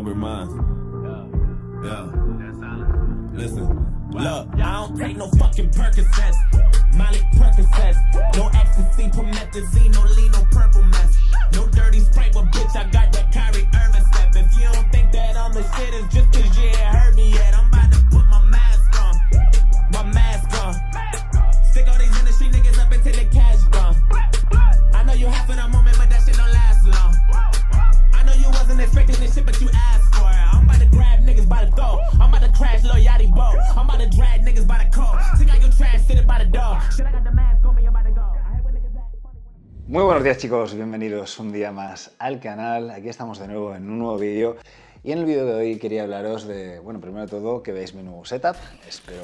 sober mind. Yeah. Listen. Look, I don't take no fucking Percocets. Molly Percocets. No ecstasy, promethazine, no lean, no purple mess. No dirty sprite, but bitch, I got that buenos días chicos, bienvenidos un día más al canal. Aquí estamos de nuevo en un nuevo vídeo. Y en el vídeo de hoy quería hablaros de, bueno, primero de todo que veáis mi nuevo setup, espero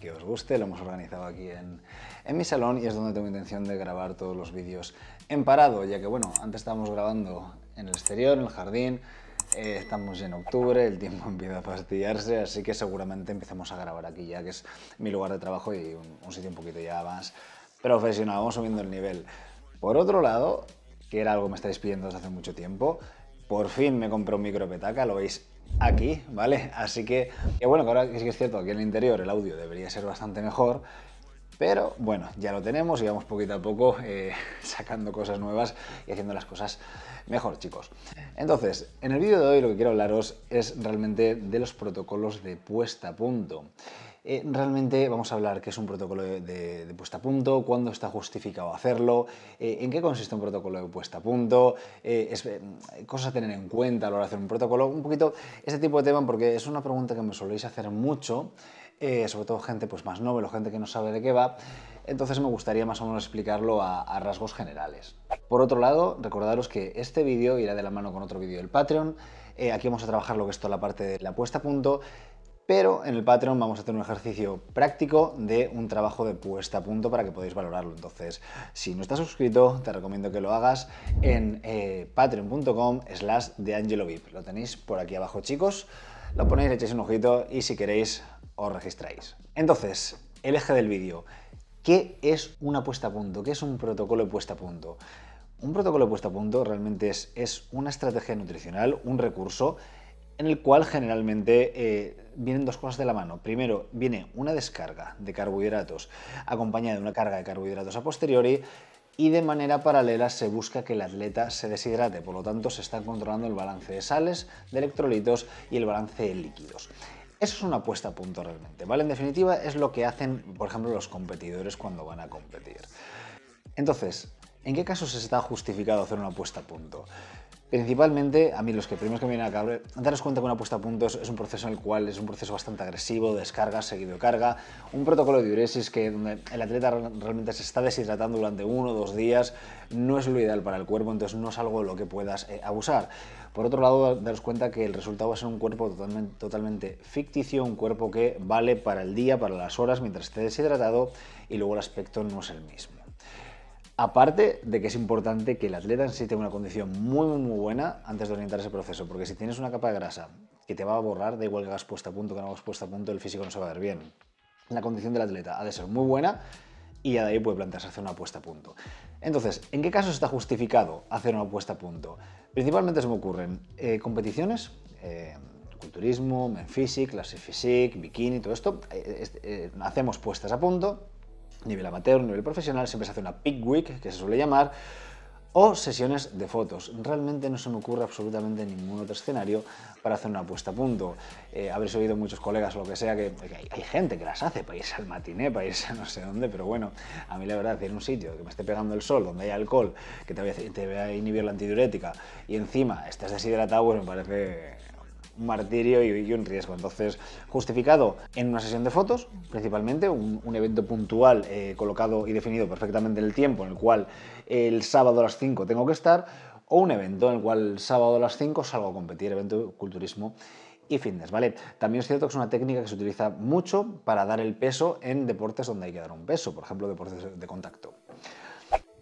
que, os guste, lo hemos organizado aquí en, mi salón y es donde tengo intención de grabar todos los vídeos en parado, ya que bueno, antes estábamos grabando en el exterior, en el jardín, eh, estamos ya en octubre, el tiempo empieza a fastidiarse, así que seguramente empecemos a grabar aquí ya, que es mi lugar de trabajo y un, un sitio un poquito ya más profesional, vamos subiendo el nivel. Por otro lado, que era algo que me estáis pidiendo desde hace mucho tiempo, por fin me compré un micro petaca, lo veis aquí, ¿vale? Así que, bueno, que ahora sí que es cierto, aquí en el interior el audio debería ser bastante mejor, pero bueno, ya lo tenemos y vamos poquito a poco eh, sacando cosas nuevas y haciendo las cosas mejor, chicos. Entonces, en el vídeo de hoy lo que quiero hablaros es realmente de los protocolos de puesta a punto. Eh, realmente vamos a hablar qué es un protocolo de, puesta a punto, cuándo está justificado hacerlo, eh, en qué consiste un protocolo de puesta a punto, eh, cosas a tener en cuenta a la hora de hacer un protocolo, un poquito este tipo de tema porque es una pregunta que me soléis hacer mucho, sobre todo gente pues, más novelo o gente que no sabe de qué va, entonces me gustaría más o menos explicarlo a, a rasgos generales. Por otro lado, recordaros que este vídeo irá de la mano con otro vídeo del Patreon, aquí vamos a trabajar lo que es toda la parte de la puesta a punto, pero en el Patreon vamos a hacer un ejercicio práctico de un trabajo de puesta a punto para que podáis valorarlo. Entonces, si no estás suscrito, te recomiendo que lo hagas en eh, patreon.com slash de Angelo Vip. Lo tenéis por aquí abajo, chicos. Lo ponéis, le echáis un ojito y si queréis os registráis. Entonces, el eje del vídeo. ¿Qué es una puesta a punto? ¿Qué es un protocolo de puesta a punto? Un protocolo de puesta a punto realmente es una estrategia nutricional, un recurso en el cual generalmente eh, vienen dos cosas de la mano. Primero, viene una descarga de carbohidratos acompañada de una carga de carbohidratos a posteriori y de manera paralela se busca que el atleta se deshidrate, por lo tanto se está controlando el balance de sales, de electrolitos y el balance de líquidos. Eso es una apuesta a punto realmente, En definitiva es lo que hacen, por ejemplo, los competidores cuando van a competir. Entonces, ¿en qué casos está justificado hacer una apuesta a punto? Principalmente, a mí los que primeros que me vienen a cable, daros cuenta que una puesta a puntos es un proceso en el cual es un proceso bastante agresivo, descarga, seguido de carga, un protocolo de diuresis que el atleta realmente se está deshidratando durante uno o dos días, no es lo ideal para el cuerpo, entonces no es algo de lo que puedas eh, abusar. Por otro lado, daros cuenta que el resultado va a ser un cuerpo totalmente, totalmente ficticio, un cuerpo que vale para el día, para las horas, mientras esté deshidratado y luego el aspecto no es el mismo. Aparte de que es importante que el atleta en sí una condición muy, muy, buena antes de orientar ese proceso, porque si tienes una capa de grasa que te va a borrar, da igual que hagas puesta a punto, que no hagas puesta a punto, el físico no se va a ver bien. La condición del atleta ha de ser muy buena y ya de ahí puede plantearse hacer una apuesta a punto. Entonces, ¿en qué casos está justificado hacer una puesta a punto? Principalmente se me ocurren eh, competiciones, eh, culturismo, men physique, classic physique, bikini, todo esto. Eh, hacemos puestas a punto nivel amateur, nivel profesional, siempre se hace una pick week, que se suele llamar, o sesiones de fotos. Realmente no se me ocurre absolutamente ningún otro escenario para hacer una puesta a punto. Eh, habréis oído muchos colegas o lo que sea que, hay, gente que las hace para irse al matiné, para irse a no sé dónde, pero bueno, a mí la verdad, ir un sitio que me esté pegando el sol, donde hay alcohol, que te voy a, inhibir la antidiurética y encima estás deshidratado, pues me parece martirio y, un riesgo. Entonces, justificado en una sesión de fotos, principalmente, un, evento puntual eh, colocado y definido perfectamente el tiempo, en el cual el sábado a las 5 tengo que estar, o un evento en el cual el sábado a las 5 salgo a competir, evento culturismo y fitness, ¿vale? También es cierto que es una técnica que se utiliza mucho para dar el peso en deportes donde hay que dar un peso, por ejemplo, deportes de contacto.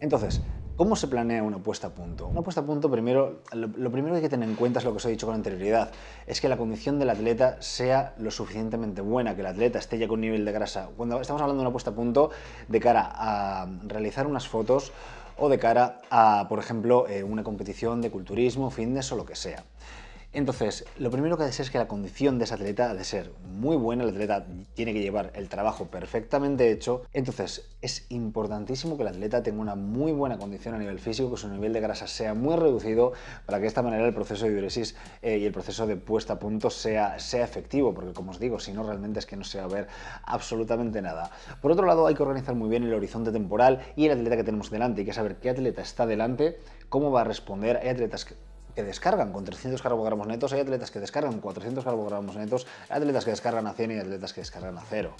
Entonces, ¿Cómo se planea una puesta a punto? Una puesta a punto, primero, lo, primero que hay que tener en cuenta es lo que os he dicho con anterioridad, es que la condición del atleta sea lo suficientemente buena, que el atleta esté ya con nivel de grasa. Cuando estamos hablando de una puesta a punto de cara a realizar unas fotos o de cara a, por ejemplo, eh, una competición de culturismo, fitness o lo que sea. Entonces, lo primero que ha de ser es que la condición de ese atleta ha de ser muy buena, el atleta tiene que llevar el trabajo perfectamente hecho, entonces es importantísimo que el atleta tenga una muy buena condición a nivel físico, que su nivel de grasa sea muy reducido, para que de esta manera el proceso de diuresis eh, y el proceso de puesta a punto sea, sea efectivo, porque como os digo, si no realmente es que no se va a ver absolutamente nada. Por otro lado, hay que organizar muy bien el horizonte temporal y el atleta que tenemos delante, hay que saber qué atleta está delante, cómo va a responder, hay atletas que que descargan con 300 carbogramos netos, hay atletas que descargan 400 carbogramos netos, hay atletas que descargan a 100 y atletas que descargan a 0.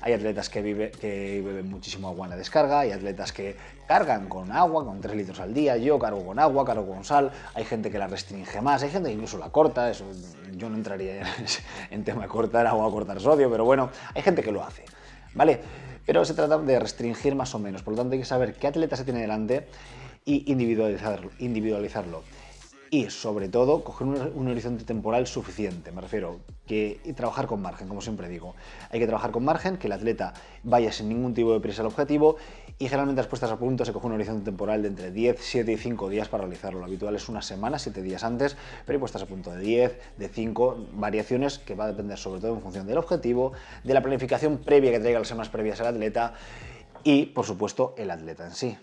Hay atletas que, beben muchísimo agua en la descarga, hay atletas que cargan con agua, con 3 litros al día, yo cargo con agua, cargo con sal, hay gente que la restringe más, hay gente que incluso la corta, eso, yo no entraría en, tema de cortar agua o cortar sodio, pero bueno, hay gente que lo hace, ¿vale? Pero se trata de restringir más o menos, por lo tanto hay que saber qué atleta se tiene delante y individualizarlo y sobre todo coger un, horizonte temporal suficiente, me refiero, que trabajar con margen, como siempre digo. Hay que trabajar con margen, que el atleta vaya sin ningún tipo de prisa al objetivo y generalmente las puestas a punto se coge un horizonte temporal de entre 10, 7 y 5 días para realizarlo. Lo habitual es una semana, 7 días antes, pero hay puestas a punto de 10, de 5, variaciones que va a depender sobre todo en función del objetivo, de la planificación previa que traiga las semanas previas al atleta y, por supuesto, el atleta en sí.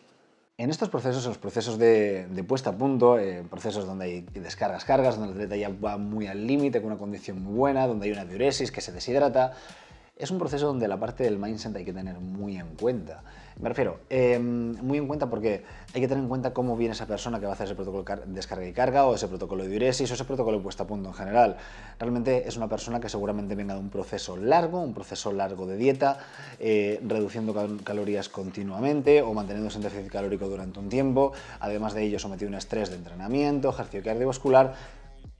En estos procesos, en los procesos de, puesta a punto, eh, procesos donde hay descargas, cargas, donde el atleta ya va muy al límite, con una condición muy buena, donde hay una diuresis que se deshidrata, es un proceso donde la parte del mindset hay que tener muy en cuenta. Me refiero, em, muy en cuenta porque hay que tener en cuenta cómo viene esa persona que va a hacer ese protocolo de descarga y carga o ese protocolo de diuresis o ese protocolo de puesta a punto en general. Realmente es una persona que seguramente venga de un proceso largo, un proceso largo de dieta, eh, reduciendo calorías continuamente o manteniendo en déficit calórico durante un tiempo, además de ello sometido a un estrés de entrenamiento, ejercicio cardiovascular,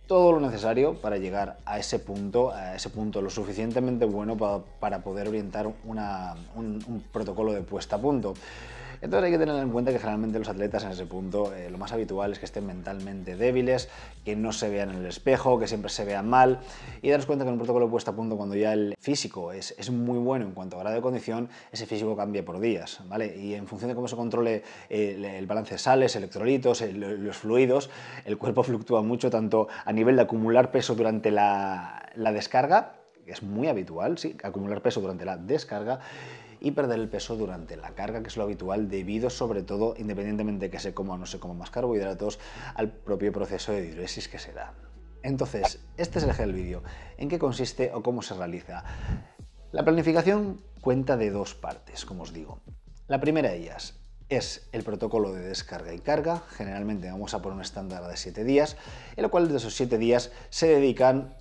todo lo necesario para llegar a ese punto, a ese punto lo suficientemente bueno para, poder orientar un, un protocolo de puesta a punto. Entonces hay que tener en cuenta que generalmente los atletas en ese punto eh, lo más habitual es que estén mentalmente débiles, que no se vean en el espejo, que siempre se vean mal y daros cuenta que en un protocolo puesto a punto cuando ya el físico es, muy bueno en cuanto a grado de condición, ese físico cambia por días, ¿vale? Y en función de cómo se controle eh, el, balance de sales, electrolitos, los fluidos, el cuerpo fluctúa mucho tanto a nivel de acumular peso durante la, descarga, que es muy habitual, sí, acumular peso durante la descarga, y perder el peso durante la carga, que es lo habitual, debido sobre todo, independientemente de que se coma o no se coma más carbohidratos, al propio proceso de diuresis que se da. Entonces, este es el eje del vídeo, en qué consiste o cómo se realiza. La planificación cuenta de dos partes, como os digo. La primera de ellas es el protocolo de descarga y carga, generalmente vamos a por un estándar de 7 días, en lo cual de esos 7 días se dedican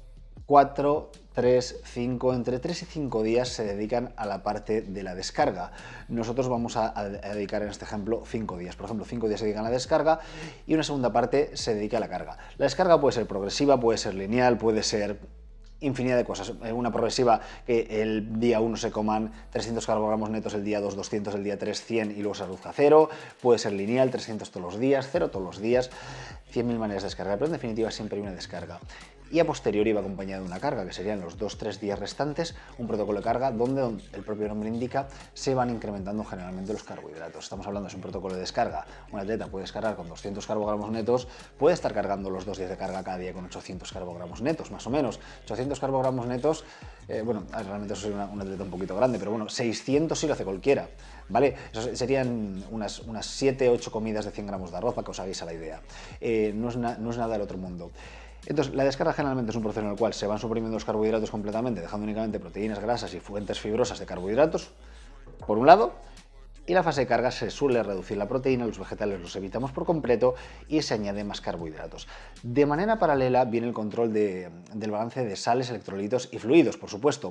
4, 3, 5, entre 3 y 5 días se dedican a la parte de la descarga. Nosotros vamos a, dedicar en este ejemplo 5 días. Por ejemplo, 5 días se dedican a la descarga y una segunda parte se dedica a la carga. La descarga puede ser progresiva, puede ser lineal, puede ser infinidad de cosas. Eh, una progresiva que el día 1 se coman 300 carbogramas netos, el día 2 200, el día 3 100 y luego se reduzca a 0. Puede ser lineal, 300 todos los días, cero todos los días, 100.000 maneras de descargar, pero en definitiva siempre hay una descarga y a posteriori iba acompañado de una carga, que serían los 2-3 días restantes, un protocolo de carga donde el propio nombre indica se van incrementando generalmente los carbohidratos. Estamos hablando de un protocolo de descarga. Un atleta puede descargar con 200 carbogramos netos, puede estar cargando los dos días de carga cada día con 800 carbogramos netos, más o menos. 800 carbogramos netos, eh, bueno, realmente eso es una, atleta un poquito grande, pero bueno, 600 si lo hace cualquiera, ¿vale? serían unas, unas 7, 8 comidas de 100 gramos de arroz para que os hagáis a la idea. Eh, no, es no es nada del otro mundo. Entonces, la descarga generalmente es un proceso en el cual se van suprimiendo los carbohidratos completamente, dejando únicamente proteínas, grasas y fuentes fibrosas de carbohidratos, por un lado, y la fase de carga se suele reducir la proteína, los vegetales los evitamos por completo y se añade más carbohidratos. De manera paralela viene el control del balance de sales, electrolitos y fluidos, por supuesto.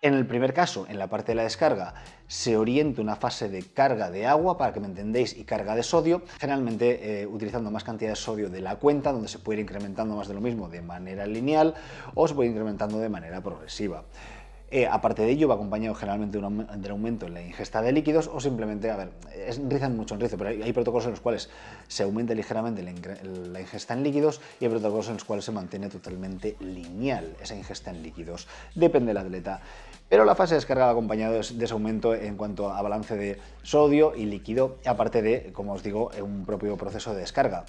En el primer caso, en la parte de la descarga, se orienta una fase de carga de agua, para que me entendéis, y carga de sodio, generalmente eh, utilizando más cantidad de sodio de la cuenta, donde se puede ir incrementando más de lo mismo de manera lineal o se puede ir incrementando de manera progresiva. Eh, aparte de ello, va acompañado generalmente de un, aumento en la ingesta de líquidos o simplemente, a ver, rizan mucho en rizo pero hay, protocolos en los cuales se aumenta ligeramente la, ingesta en líquidos y hay protocolos en los cuales se mantiene totalmente lineal esa ingesta en líquidos. Depende del atleta. Pero la fase de descarga acompañada de ese aumento en cuanto a balance de sodio y líquido, aparte de, como os digo, un propio proceso de descarga.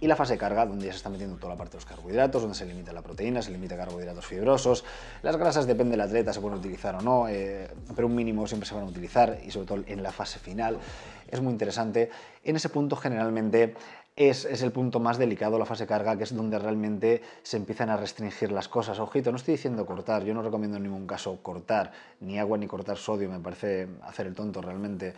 Y la fase de carga, donde ya se está metiendo toda la parte de los carbohidratos, donde se limita la proteína, se limita carbohidratos fibrosos. Las grasas, depende del atleta, se pueden utilizar o no, eh, pero un mínimo siempre se van a utilizar y sobre todo en la fase final. Es muy interesante. En ese punto generalmente es, es, el punto más delicado, la fase de carga, que es donde realmente se empiezan a restringir las cosas. Ojito, no estoy diciendo cortar, yo no recomiendo en ningún caso cortar, ni agua ni cortar sodio, me parece hacer el tonto realmente.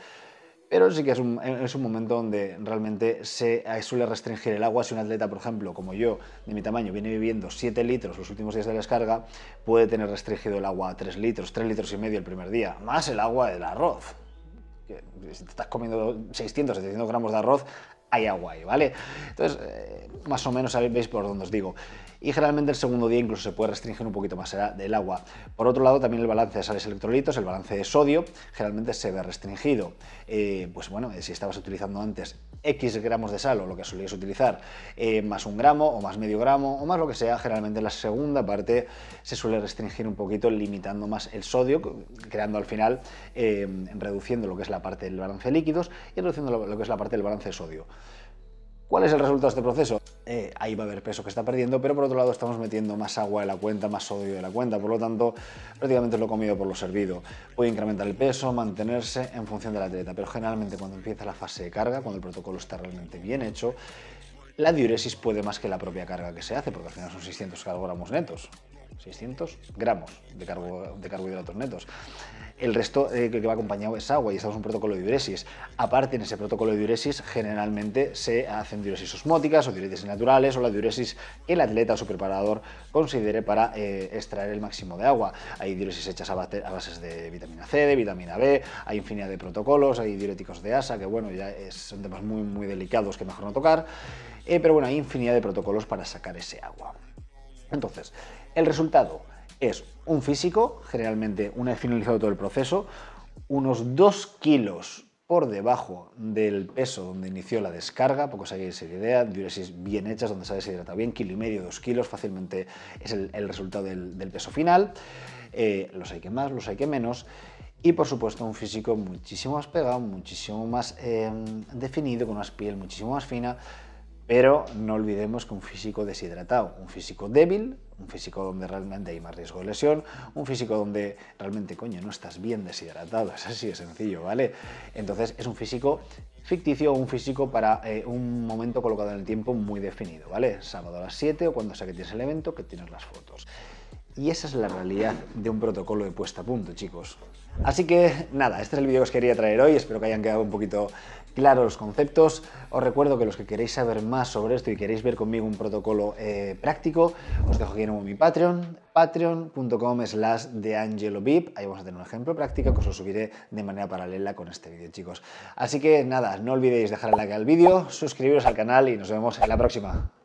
Pero sí que es un, momento donde realmente se suele restringir el agua. Si un atleta, por ejemplo, como yo, de mi tamaño, viene viviendo 7 litros los últimos días de la descarga, puede tener restringido el agua a 3 litros, 3 litros y medio el primer día, más el agua del arroz. si te estás comiendo 600, 700 gramos de arroz, hay agua ahí, ¿vale? Entonces, eh, más o menos ¿veis por dónde os digo y generalmente el segundo día incluso se puede restringir un poquito más del agua. Por otro lado, también el balance de sales electrolitos, el balance de sodio, generalmente se ve restringido. Eh, pues bueno, eh, si estabas utilizando antes X gramos de sal o lo que solías utilizar, eh, más un gramo o más medio gramo o más lo que sea, generalmente en la segunda parte se suele restringir un poquito limitando más el sodio, creando al final, reduciendo lo que es la parte del balance de líquidos y reduciendo lo que es la parte del balance de sodio. ¿Cuál es el resultado de este proceso? Eh, ahí va a haber peso que está perdiendo, pero por otro lado estamos metiendo más agua de la cuenta, más sodio de la cuenta, por lo tanto prácticamente es lo comido por lo servido. Puede incrementar el peso, mantenerse en función de la dieta, pero generalmente cuando empieza la fase de carga, cuando el protocolo está realmente bien hecho, la diuresis puede más que la propia carga que se hace, porque al final son 600 gramos netos. 600 gramos de, cargo de carbohidratos netos el resto eh, que va acompañado es agua y estamos un protocolo de diuresis. Aparte, en ese protocolo de diuresis generalmente se hacen diuresis osmóticas o diuresis naturales o la diuresis que el atleta o su preparador considere para eh, extraer el máximo de agua. Hay diuresis hechas a, bases de vitamina C, de vitamina B, hay infinidad de protocolos, hay diuréticos de ASA, que bueno, ya son temas muy, muy delicados que mejor no tocar, eh, pero bueno, hay infinidad de protocolos para sacar ese agua. Entonces, el resultado, es un físico, generalmente una vez finalizado todo el proceso, unos 2 kilos por debajo del peso donde inició la descarga, poco sabéis esa idea, diuresis bien hechas, donde se ha deshidratado bien, kilo y medio, dos kilos, fácilmente es el, resultado del, peso final. Eh, los hay que más, los hay que menos. Y por supuesto un físico muchísimo más pegado, muchísimo más em, definido, con una piel muchísimo más fina, pero no olvidemos que un físico deshidratado, un físico débil, un físico donde realmente hay más riesgo de lesión, un físico donde realmente, coño, no estás bien deshidratado, es así de sencillo, ¿vale? Entonces es un físico ficticio, un físico para eh, un momento colocado en el tiempo muy definido, ¿vale? Sábado a las 7 o cuando sea que tienes el evento, que tienes las fotos. Y esa es la realidad de un protocolo de puesta a punto, chicos. Así que nada, este es el vídeo que os quería traer hoy, espero que hayan quedado un poquito claros los conceptos. Os recuerdo que los que queréis saber más sobre esto y queréis ver conmigo un protocolo eh, práctico, os dejo aquí en mi Patreon, patreon.com slash de ahí vamos a tener un ejemplo práctico que os lo subiré de manera paralela con este vídeo, chicos. Así que nada, no olvidéis dejar el like al vídeo, suscribiros al canal y nos vemos en la próxima.